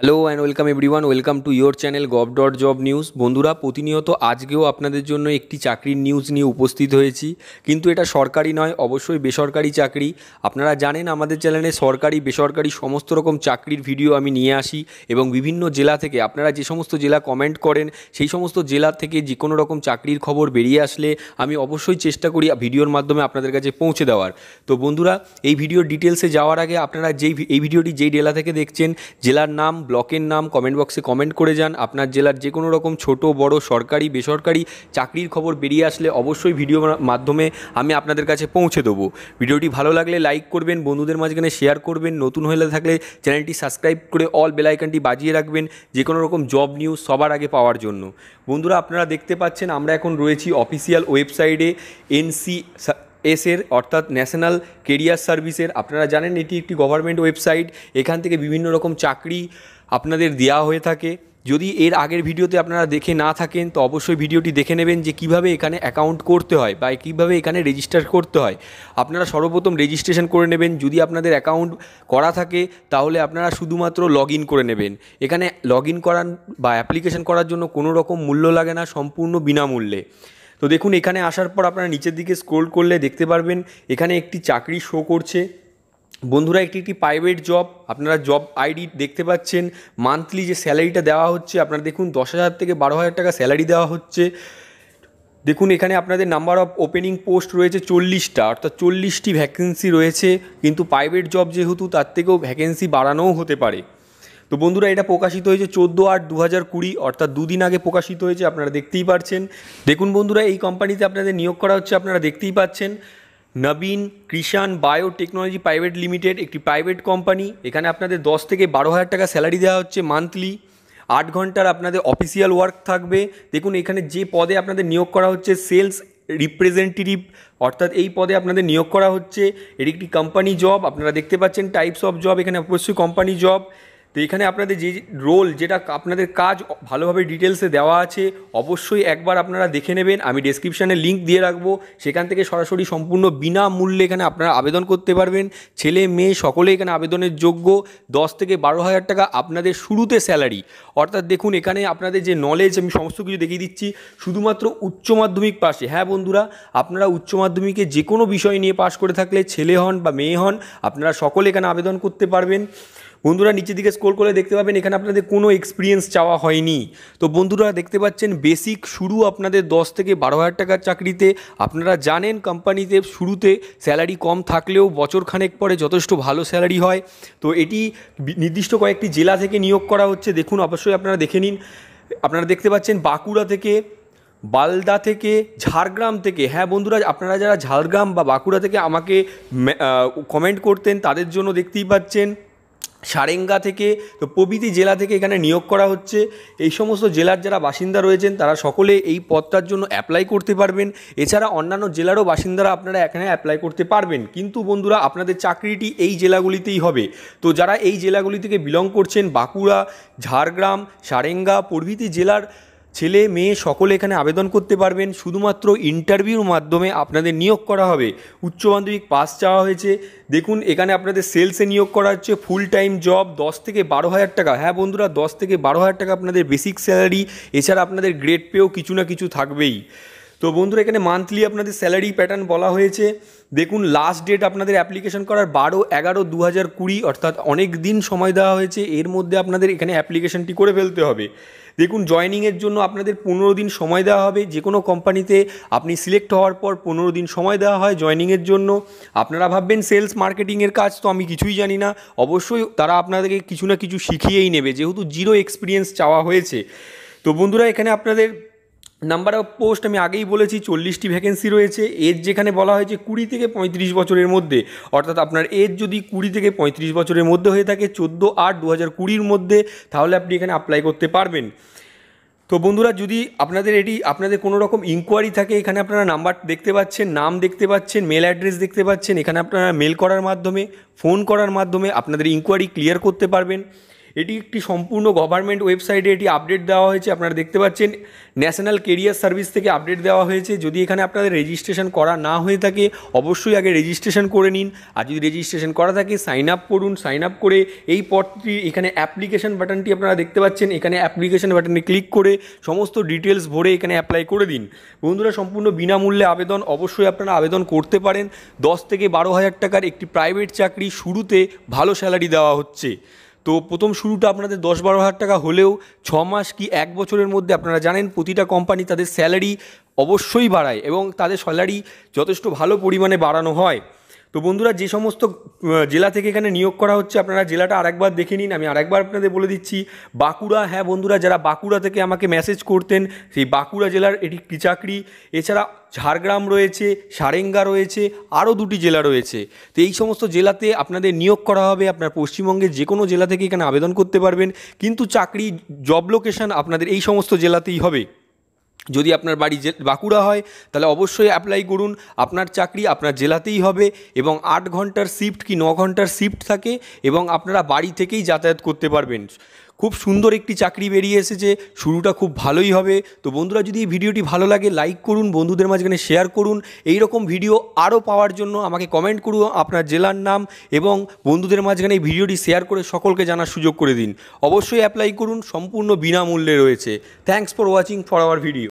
hello and welcome everyone welcome to your channel gov dot job news বন্ধুরা প্রতিনিয়ত আজকেও আপনাদের জন্য একটি চাকরির নিউজ নিয়ে উপস্থিত হয়েছি কিন্তু এটা সরকারি নয় অবশ্যই বেসরকারি চাকরি আপনারা জানেন আমাদের চ্যানেলে সরকারি বেসরকারি সমস্ত রকম চাকরির ভিডিও আমি নিয়ে আসি এবং বিভিন্ন জেলা থেকে আপনারা যে সমস্ত জেলা কমেন্ট করেন সেই সমস্ত জেলা থেকে যে কোনো রকম চাকরির খবর বেরিয়ে আসলে আমি অবশ্যই চেষ্টা করি ভিডিওর মাধ্যমে আপনাদের কাছে পৌঁছে দেওয়ার তো বন্ধুরা এই ভিডিওর ডিটেলসে যাওয়ার আগে আপনারা যেই এই ভিডিওটি যেই জেলা থেকে দেখছেন জেলার নাম ব্লকের নাম কমেন্ট বক্সে কমেন্ট করে যান আপনার জেলার যে কোনো রকম ছোট বড় সরকারি বেসরকারি চাকরির খবর বেরিয়ে আসলে অবশ্যই ভিডিও মাধ্যমে আমি আপনাদের কাছে পৌঁছে দেবো ভিডিওটি ভালো লাগলে লাইক করবেন বন্ধুদের মাঝখানে শেয়ার করবেন নতুন হলে থাকলে চ্যানেলটি সাবস্ক্রাইব করে অল বেলাইকানটি বাজিয়ে রাখবেন যে কোনো রকম জব নিউজ সবার আগে পাওয়ার জন্য বন্ধুরা আপনারা দেখতে পাচ্ছেন আমরা এখন রয়েছি অফিসিয়াল ওয়েবসাইটে এনসি এসের অর্থাৎ ন্যাশনাল কেরিয়ার সার্ভিসের আপনারা জানেন এটি একটি গভর্নমেন্ট ওয়েবসাইট এখান থেকে বিভিন্ন রকম চাকরি আপনাদের দেওয়া হয়ে থাকে যদি এর আগের ভিডিওতে আপনারা দেখে না থাকেন তো অবশ্যই ভিডিওটি দেখে নেবেন যে কিভাবে এখানে অ্যাকাউন্ট করতে হয় বা কিভাবে এখানে রেজিস্টার করতে হয় আপনারা সর্বপ্রথম রেজিস্ট্রেশন করে নেবেন যদি আপনাদের অ্যাকাউন্ট করা থাকে তাহলে আপনারা শুধুমাত্র লগ করে নেবেন এখানে লগ ইন করার বা অ্যাপ্লিকেশন করার জন্য কোনো রকম মূল্য লাগে না সম্পূর্ণ বিনামূল্যে তো দেখুন এখানে আসার পর আপনারা নিচের দিকে স্ক্রোল করলে দেখতে পারবেন এখানে একটি চাকরি শো করছে বন্ধুরা একটি একটি প্রাইভেট জব আপনারা জব আইডি দেখতে পাচ্ছেন মান্থলি যে স্যালারিটা দেওয়া হচ্ছে আপনারা দেখুন দশ হাজার থেকে বারো হাজার টাকা স্যালারি দেওয়া হচ্ছে দেখুন এখানে আপনাদের নাম্বার অফ ওপেনিং পোস্ট রয়েছে চল্লিশটা অর্থাৎ চল্লিশটি ভ্যাকেন্সি রয়েছে কিন্তু প্রাইভেট জব যেহেতু তার থেকেও ভ্যাকেন্সি বাড়ানোও হতে পারে তো বন্ধুরা এটা প্রকাশিত হয়েছে চোদ্দো আট দু হাজার কুড়ি অর্থাৎ দুদিন আগে প্রকাশিত হয়েছে আপনারা দেখতেই পারছেন দেখুন বন্ধুরা এই কোম্পানিতে আপনাদের নিয়োগ করা হচ্ছে আপনারা দেখতেই পাচ্ছেন Nabin Krishan biotechnology private limited একটি প্রাইভেট কোম্পানি এখানে আপনাদের দশ থেকে বারো হাজার টাকা স্যালারি দেওয়া হচ্ছে মান্থলি আট ঘন্টার আপনাদের অফিসিয়াল ওয়ার্ক থাকবে দেখুন এখানে যে পদে আপনাদের নিয়োগ করা হচ্ছে সেলস রিপ্রেজেন্টেটিভ অর্থাৎ এই পদে আপনাদের নিয়োগ করা হচ্ছে এটি একটি কোম্পানি জব আপনারা দেখতে পাচ্ছেন টাইপস অফ জব এখানে অবশ্যই কোম্পানি জব তো এখানে আপনাদের যে রোল যেটা আপনাদের কাজ ভালোভাবে ডিটেলসে দেওয়া আছে অবশ্যই একবার আপনারা দেখে নেবেন আমি ডিসক্রিপশানে লিঙ্ক দিয়ে রাখবো সেখান থেকে সরাসরি সম্পূর্ণ বিনামূল্যে এখানে আপনারা আবেদন করতে পারবেন ছেলে মেয়ে সকলে এখানে আবেদনের যোগ্য দশ থেকে বারো হাজার টাকা আপনাদের শুরুতে স্যালারি অর্থাৎ দেখুন এখানে আপনাদের যে নলেজ আমি সমস্ত কিছু দেখিয়ে দিচ্ছি শুধুমাত্র উচ্চ মাধ্যমিক পাশে হ্যাঁ বন্ধুরা আপনারা উচ্চ মাধ্যমিকে যে কোনো বিষয় নিয়ে পাশ করে থাকলে ছেলে হন বা মেয়ে হন আপনারা সকলে এখানে আবেদন করতে পারবেন বন্ধুরা নিচের দিকে স্কোল করে দেখতে পাবেন এখানে আপনাদের কোনো এক্সপিরিয়েন্স চাওয়া হয়নি তো বন্ধুরা দেখতে পাচ্ছেন বেসিক শুরু আপনাদের দশ থেকে বারো হাজার টাকার চাকরিতে আপনারা জানেন কোম্পানিতে শুরুতে স্যালারি কম থাকলেও বছরখানেক পরে যথেষ্ট ভালো স্যালারি হয় তো এটি নির্দিষ্ট কয়েকটি জেলা থেকে নিয়োগ করা হচ্ছে দেখুন অবশ্যই আপনারা দেখে নিন আপনারা দেখতে পাচ্ছেন বাঁকুড়া থেকে বালদা থেকে ঝাড়গ্রাম থেকে হ্যাঁ বন্ধুরা আপনারা যারা ঝাড়গ্রাম বা বাঁকুড়া থেকে আমাকে কমেন্ট করতেন তাদের জন্য দেখতেই পাচ্ছেন সারেঙ্গা থেকে তো প্রভৃতি জেলা থেকে এখানে নিয়োগ করা হচ্ছে এই সমস্ত জেলার যারা বাসিন্দা রয়েছেন তারা সকলে এই পদটার জন্য অ্যাপ্লাই করতে পারবেন এছাড়া অন্যান্য জেলারও বাসিন্দারা আপনারা এখানে অ্যাপ্লাই করতে পারবেন কিন্তু বন্ধুরা আপনাদের চাকরিটি এই জেলাগুলিতেই হবে তো যারা এই জেলাগুলি থেকে বিলং করছেন বাঁকুড়া ঝাড়গ্রাম সারেঙ্গা প্রভৃতি জেলার ছেলে মেয়ে সকলে এখানে আবেদন করতে পারবেন শুধুমাত্র ইন্টারভিউর মাধ্যমে আপনাদের নিয়োগ করা হবে উচ্চ মাধ্যমিক পাস চাওয়া হয়েছে দেখুন এখানে আপনাদের সেলসে নিয়োগ করা হচ্ছে ফুল টাইম জব দশ থেকে বারো হাজার টাকা হ্যাঁ বন্ধুরা দশ থেকে বারো হাজার টাকা আপনাদের বেসিক স্যালারি এছাড়া আপনাদের গ্রেড পেও কিছু না কিছু থাকবেই তো বন্ধুরা এখানে মান্থলি আপনাদের স্যালারি প্যাটার্ন বলা হয়েছে দেখুন লাস্ট ডেট আপনাদের অ্যাপ্লিকেশন করার বারো এগারো দু হাজার কুড়ি অর্থাৎ অনেক দিন সময় দেওয়া হয়েছে এর মধ্যে আপনাদের এখানে অ্যাপ্লিকেশনটি করে ফেলতে হবে দেখুন জয়নিংয়ের জন্য আপনাদের পনেরো দিন সময় দেওয়া হবে যে কোনো কোম্পানিতে আপনি সিলেক্ট হওয়ার পর পনেরো দিন সময় দেওয়া হয় জয়নিংয়ের জন্য আপনারা ভাববেন সেলস মার্কেটিংয়ের কাজ তো আমি কিছুই জানি না অবশ্যই তারা আপনাদেরকে কিছু না কিছু শিখিয়েই নেবে যেহেতু জিরো এক্সপিরিয়েন্স চাওয়া হয়েছে তো বন্ধুরা এখানে আপনাদের নাম্বার অফ পোস্ট আমি আগেই বলেছি চল্লিশটি ভ্যাকেন্সি রয়েছে এজ যেখানে বলা হয়েছে কুড়ি থেকে পঁয়ত্রিশ বছরের মধ্যে অর্থাৎ আপনার এজ যদি কুড়ি থেকে পঁয়ত্রিশ বছরের মধ্যে হয়ে থাকে চোদ্দো আট দু হাজার কুড়ির মধ্যে তাহলে আপনি এখানে অ্যাপ্লাই করতে পারবেন তো বন্ধুরা যদি আপনাদের এটি আপনাদের কোনো রকম ইনকোয়ারি থাকে এখানে আপনারা নাম্বার দেখতে পাচ্ছেন নাম দেখতে পাচ্ছেন মেল অ্যাড্রেস দেখতে পাচ্ছেন এখানে আপনারা মেল করার মাধ্যমে ফোন করার মাধ্যমে আপনাদের ইনকোয়ারি ক্লিয়ার করতে পারবেন এটি একটি সম্পূর্ণ গভর্নমেন্ট ওয়েবসাইটে এটি আপডেট দেওয়া হয়েছে আপনারা দেখতে পাচ্ছেন ন্যাশনাল কেরিয়ার সার্ভিস থেকে আপডেট দেওয়া হয়েছে যদি এখানে আপনাদের রেজিস্ট্রেশন করা না হয়ে থাকে অবশ্যই আগে রেজিস্ট্রেশন করে নিন আর যদি রেজিস্ট্রেশন করা থাকে সাইন আপ করুন সাইন আপ করে এই পথটি এখানে অ্যাপ্লিকেশন বাটনটি আপনারা দেখতে পাচ্ছেন এখানে অ্যাপ্লিকেশন বাটনে ক্লিক করে সমস্ত ডিটেলস ভরে এখানে অ্যাপ্লাই করে দিন বন্ধুরা সম্পূর্ণ বিনামূল্যে আবেদন অবশ্যই আপনারা আবেদন করতে পারেন দশ থেকে বারো হাজার টাকার একটি প্রাইভেট চাকরি শুরুতে ভালো স্যালারি দেওয়া হচ্ছে তো প্রথম শুরুটা আপনাদের দশ বারো হাজার টাকা হলেও ছ মাস কি এক বছরের মধ্যে আপনারা জানেন প্রতিটা কোম্পানি তাদের স্যালারি অবশ্যই বাড়ায় এবং তাদের স্যালারি যথেষ্ট ভালো পরিমাণে বাড়ানো হয় তো বন্ধুরা যে সমস্ত জেলা থেকে এখানে নিয়োগ করা হচ্ছে আপনারা জেলাটা আরেকবার দেখে নিন আমি আরেকবার আপনাদের বলে দিচ্ছি বাঁকুড়া হ্যাঁ বন্ধুরা যারা বাঁকুড়া থেকে আমাকে মেসেজ করতেন সেই বাঁকুড়া জেলার এটি একটি চাকরি এছাড়া ঝাড়গ্রাম রয়েছে সারেঙ্গা রয়েছে আরও দুটি জেলা রয়েছে তো এই সমস্ত জেলাতে আপনাদের নিয়োগ করা হবে আপনার পশ্চিমবঙ্গের যে কোনো জেলা থেকে এখানে আবেদন করতে পারবেন কিন্তু চাকরি জব লোকেশন আপনাদের এই সমস্ত জেলাতেই হবে যদি আপনার বাড়ি বাঁকুড়া হয় তাহলে অবশ্যই অ্যাপ্লাই করুন আপনার চাকরি আপনার জেলাতেই হবে এবং আট ঘন্টার শিফট কি ন ঘন্টার শিফট থাকে এবং আপনারা বাড়ি থেকেই যাতায়াত করতে পারবেন খুব সুন্দর একটি চাকরি বেরিয়ে এসেছে শুরুটা খুব ভালোই হবে তো বন্ধুরা যদি এই ভিডিওটি ভালো লাগে লাইক করুন বন্ধুদের মাঝখানে শেয়ার করুন এই রকম ভিডিও আরও পাওয়ার জন্য আমাকে কমেন্ট করুন আপনার জেলার নাম এবং বন্ধুদের মাঝখানে এই ভিডিওটি শেয়ার করে সকলকে জানার সুযোগ করে দিন অবশ্যই অ্যাপ্লাই করুন সম্পূর্ণ বিনামূল্যে রয়েছে thanks for watching for our video